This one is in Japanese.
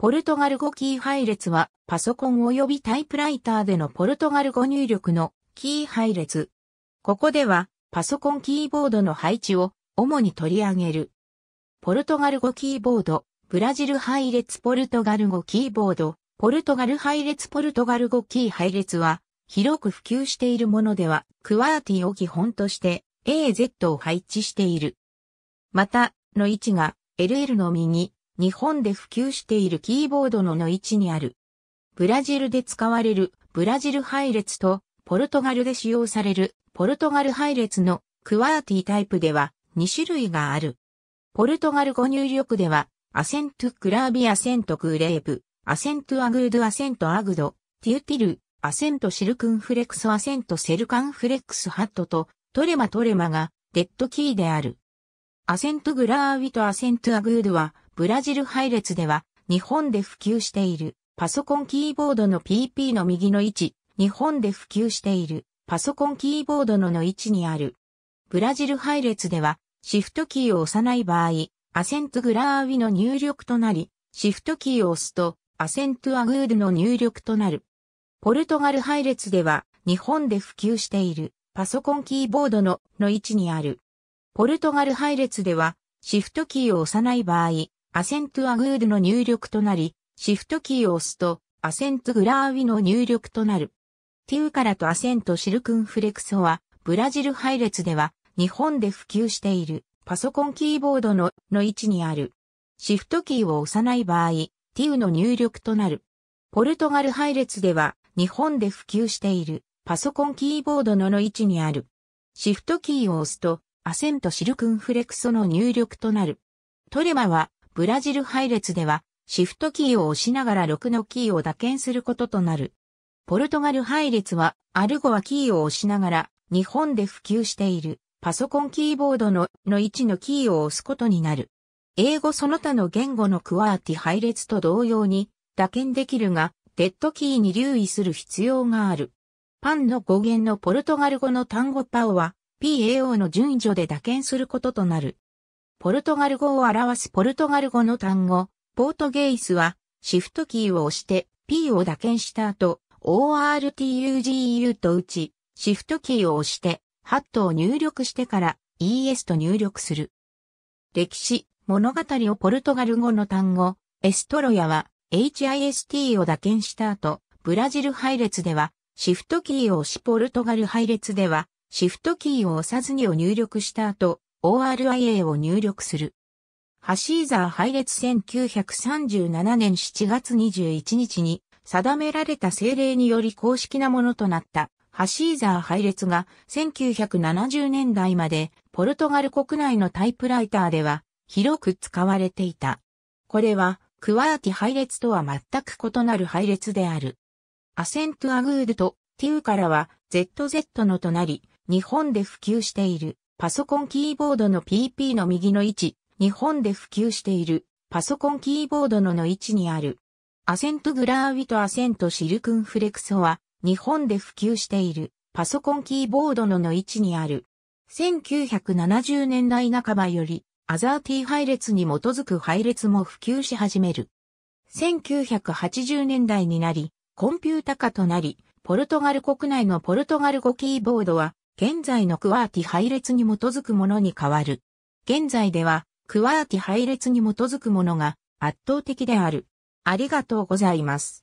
ポルトガル語キー配列は、パソコン及びタイプライターでのポルトガル語入力のキー配列。ここでは、パソコンキーボードの配置を主に取り上げる。ポルトガル語キーボード、ブラジル配列ポルトガル語キーボード、ポルトガル配列ポルトガル語キー配列は、広く普及しているものでは、クワーティを基本として AZ を配置している。また、の位置が LL の右、日本で普及しているキーボードのの位置にある。ブラジルで使われるブラジル配列とポルトガルで使用されるポルトガル配列のクワーティタイプでは2種類がある。ポルトガル語入力ではアセントクラービアセントグレープ、アセントアグードアセントアグド、ティーティル、アセントシルクンフレクスアセントセルカンフレックスハットとトレマトレマがデッドキーである。アセントグラービとアセントアグードはブラジル配列では、日本で普及している、パソコンキーボードの PP の右の位置、日本で普及している、パソコンキーボードのの位置にある。ブラジル配列では、シフトキーを押さない場合、アセントグラーウィの入力となり、シフトキーを押すと、アセントアグールの入力となる。ポルトガル配列では、日本で普及している、パソコンキーボードのの位置にある。ポルトガル配列では、シフトキーを押さない場合、アセントアグールの入力となり、シフトキーを押すと、アセントグラーウィの入力となる。ティウカラとアセントシルクンフレクソは、ブラジル配列では、日本で普及している、パソコンキーボードの、の位置にある。シフトキーを押さない場合、ティウの入力となる。ポルトガル配列では、日本で普及している、パソコンキーボードのの位置にある。シフトキーを押すと、アセントシルクンフレクソの入力となる。トレマは、ブラジル配列では、シフトキーを押しながら6のキーを打鍵することとなる。ポルトガル配列は、アルゴはキーを押しながら、日本で普及している、パソコンキーボードの、の1のキーを押すことになる。英語その他の言語のクワーティ配列と同様に、打鍵できるが、デッドキーに留意する必要がある。パンの語源のポルトガル語の単語パオは、PAO の順序で打鍵することとなる。ポルトガル語を表すポルトガル語の単語、ポートゲイスは、シフトキーを押して P を打鍵した後、ORTUGU と打ち、シフトキーを押して、ハットを入力してから ES と入力する。歴史、物語をポルトガル語の単語、エストロヤは、HIST を打鍵した後、ブラジル配列では、シフトキーを押しポルトガル配列では、シフトキーを押さずにを入力した後、ORIA を入力する。ハシーザー配列1937年7月21日に定められた政令により公式なものとなったハシーザー配列が1970年代までポルトガル国内のタイプライターでは広く使われていた。これはクワーティ配列とは全く異なる配列である。アセントアグールとティウからは ZZ のとなり日本で普及している。パソコンキーボードの PP の右の位置、日本で普及している、パソコンキーボードのの位置にある。アセントグラーウィとアセントシルクンフレクソは、日本で普及している、パソコンキーボードのの位置にある。1970年代半ばより、アザー T 配列に基づく配列も普及し始める。1980年代になり、コンピュータ化となり、ポルトガル国内のポルトガル語キーボードは、現在のクワーティ配列に基づくものに変わる。現在では、クワーティ配列に基づくものが圧倒的である。ありがとうございます。